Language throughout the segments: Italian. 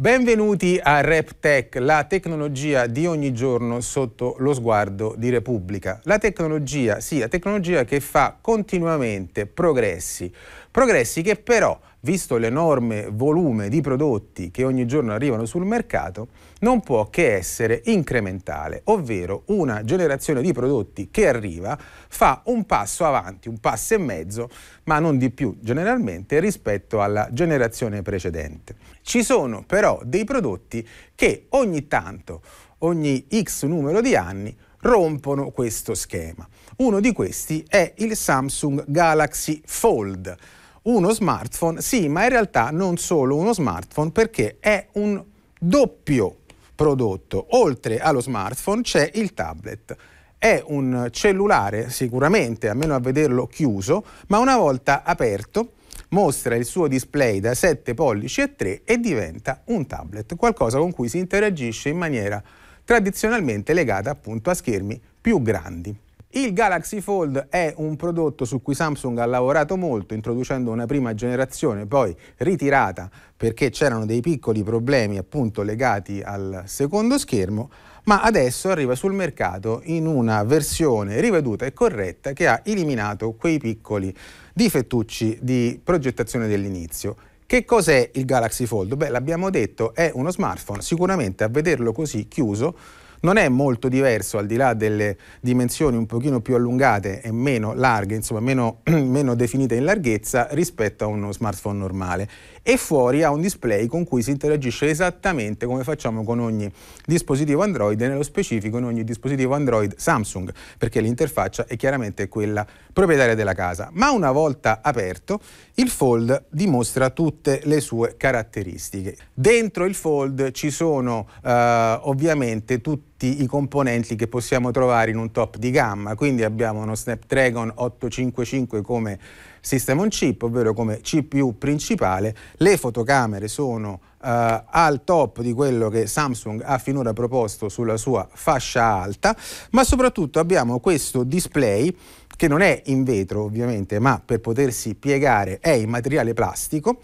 Benvenuti a RepTech, la tecnologia di ogni giorno sotto lo sguardo di Repubblica. La tecnologia, sì, la tecnologia che fa continuamente progressi, progressi che però visto l'enorme volume di prodotti che ogni giorno arrivano sul mercato, non può che essere incrementale, ovvero una generazione di prodotti che arriva fa un passo avanti, un passo e mezzo, ma non di più generalmente rispetto alla generazione precedente. Ci sono però dei prodotti che ogni tanto, ogni x numero di anni, rompono questo schema. Uno di questi è il Samsung Galaxy Fold uno smartphone, sì, ma in realtà non solo uno smartphone perché è un doppio prodotto. Oltre allo smartphone c'è il tablet. È un cellulare sicuramente, almeno a vederlo chiuso, ma una volta aperto mostra il suo display da 7 pollici e 3 e diventa un tablet, qualcosa con cui si interagisce in maniera tradizionalmente legata appunto a schermi più grandi. Il Galaxy Fold è un prodotto su cui Samsung ha lavorato molto introducendo una prima generazione poi ritirata perché c'erano dei piccoli problemi appunto legati al secondo schermo ma adesso arriva sul mercato in una versione riveduta e corretta che ha eliminato quei piccoli difettucci di progettazione dell'inizio. Che cos'è il Galaxy Fold? Beh, l'abbiamo detto, è uno smartphone, sicuramente a vederlo così chiuso non è molto diverso al di là delle dimensioni un pochino più allungate e meno larghe, insomma meno, meno definite in larghezza rispetto a uno smartphone normale e fuori ha un display con cui si interagisce esattamente come facciamo con ogni dispositivo Android e nello specifico in ogni dispositivo Android Samsung perché l'interfaccia è chiaramente quella proprietaria della casa. Ma una volta aperto il Fold dimostra tutte le sue caratteristiche. Dentro il Fold ci sono eh, ovviamente tutte tutti i componenti che possiamo trovare in un top di gamma, quindi abbiamo uno Snapdragon 855 come sistema on chip, ovvero come CPU principale, le fotocamere sono Uh, al top di quello che Samsung ha finora proposto sulla sua fascia alta, ma soprattutto abbiamo questo display che non è in vetro ovviamente, ma per potersi piegare è in materiale plastico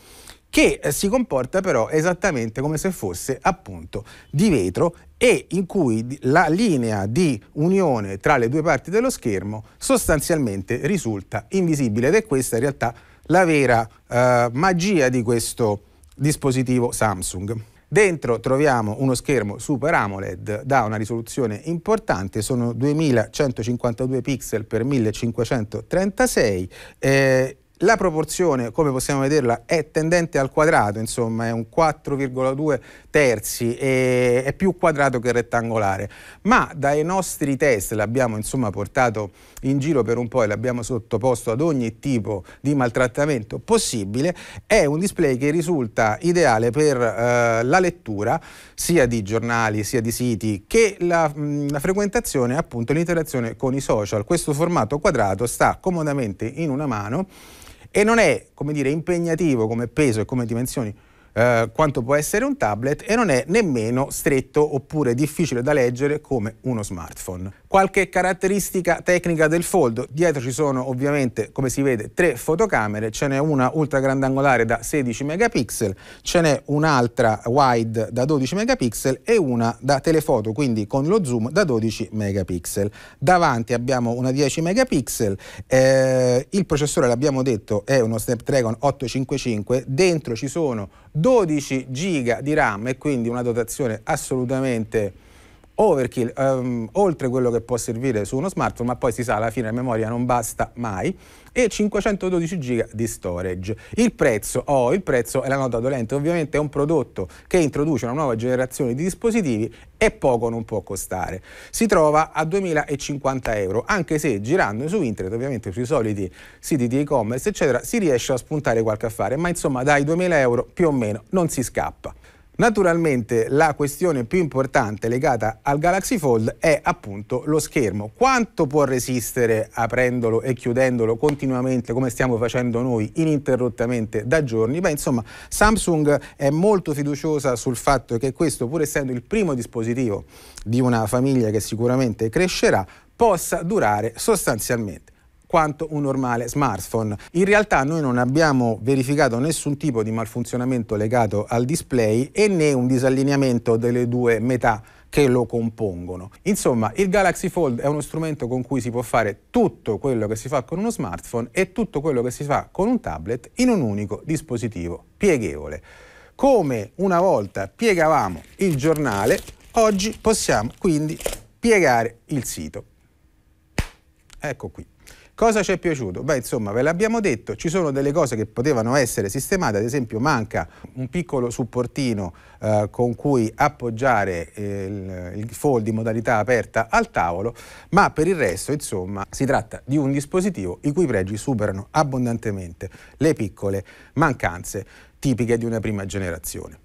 che eh, si comporta però esattamente come se fosse appunto di vetro e in cui la linea di unione tra le due parti dello schermo sostanzialmente risulta invisibile ed è questa in realtà la vera eh, magia di questo dispositivo Samsung. Dentro troviamo uno schermo Super AMOLED da una risoluzione importante, sono 2152 pixel per 1536, eh, la proporzione, come possiamo vederla, è tendente al quadrato, insomma è un 4,2 terzi, e è più quadrato che rettangolare, ma dai nostri test l'abbiamo insomma portato in giro per un po' e l'abbiamo sottoposto ad ogni tipo di maltrattamento possibile, è un display che risulta ideale per eh, la lettura sia di giornali sia di siti che la, mh, mm, la frequentazione appunto l'interazione con i social. Questo formato quadrato sta comodamente in una mano e non è, come dire, impegnativo come peso e come dimensioni eh, quanto può essere un tablet e non è nemmeno stretto oppure difficile da leggere come uno smartphone. Qualche caratteristica tecnica del Fold. dietro ci sono ovviamente come si vede tre fotocamere, ce n'è una ultra grandangolare da 16 megapixel, ce n'è un'altra wide da 12 megapixel e una da telefoto, quindi con lo zoom da 12 megapixel. Davanti abbiamo una 10 megapixel, eh, il processore l'abbiamo detto è uno Snapdragon 855, dentro ci sono 12 giga di RAM e quindi una dotazione assolutamente overkill, um, oltre quello che può servire su uno smartphone, ma poi si sa alla fine la memoria non basta mai, e 512 giga di storage. Il prezzo, oh, il prezzo è la nota dolente, ovviamente è un prodotto che introduce una nuova generazione di dispositivi e poco non può costare. Si trova a 2050 euro, anche se girando su internet, ovviamente sui soliti siti di e-commerce, eccetera, si riesce a spuntare qualche affare, ma insomma dai 2000 euro più o meno non si scappa. Naturalmente la questione più importante legata al Galaxy Fold è appunto lo schermo. Quanto può resistere aprendolo e chiudendolo continuamente come stiamo facendo noi ininterrottamente da giorni? Beh insomma Samsung è molto fiduciosa sul fatto che questo pur essendo il primo dispositivo di una famiglia che sicuramente crescerà possa durare sostanzialmente quanto un normale smartphone. In realtà noi non abbiamo verificato nessun tipo di malfunzionamento legato al display e né un disallineamento delle due metà che lo compongono. Insomma, il Galaxy Fold è uno strumento con cui si può fare tutto quello che si fa con uno smartphone e tutto quello che si fa con un tablet in un unico dispositivo pieghevole. Come una volta piegavamo il giornale, oggi possiamo quindi piegare il sito. Ecco qui. Cosa ci è piaciuto? Beh, insomma, ve l'abbiamo detto, ci sono delle cose che potevano essere sistemate, ad esempio manca un piccolo supportino eh, con cui appoggiare eh, il, il fold in modalità aperta al tavolo, ma per il resto, insomma, si tratta di un dispositivo i cui pregi superano abbondantemente le piccole mancanze tipiche di una prima generazione.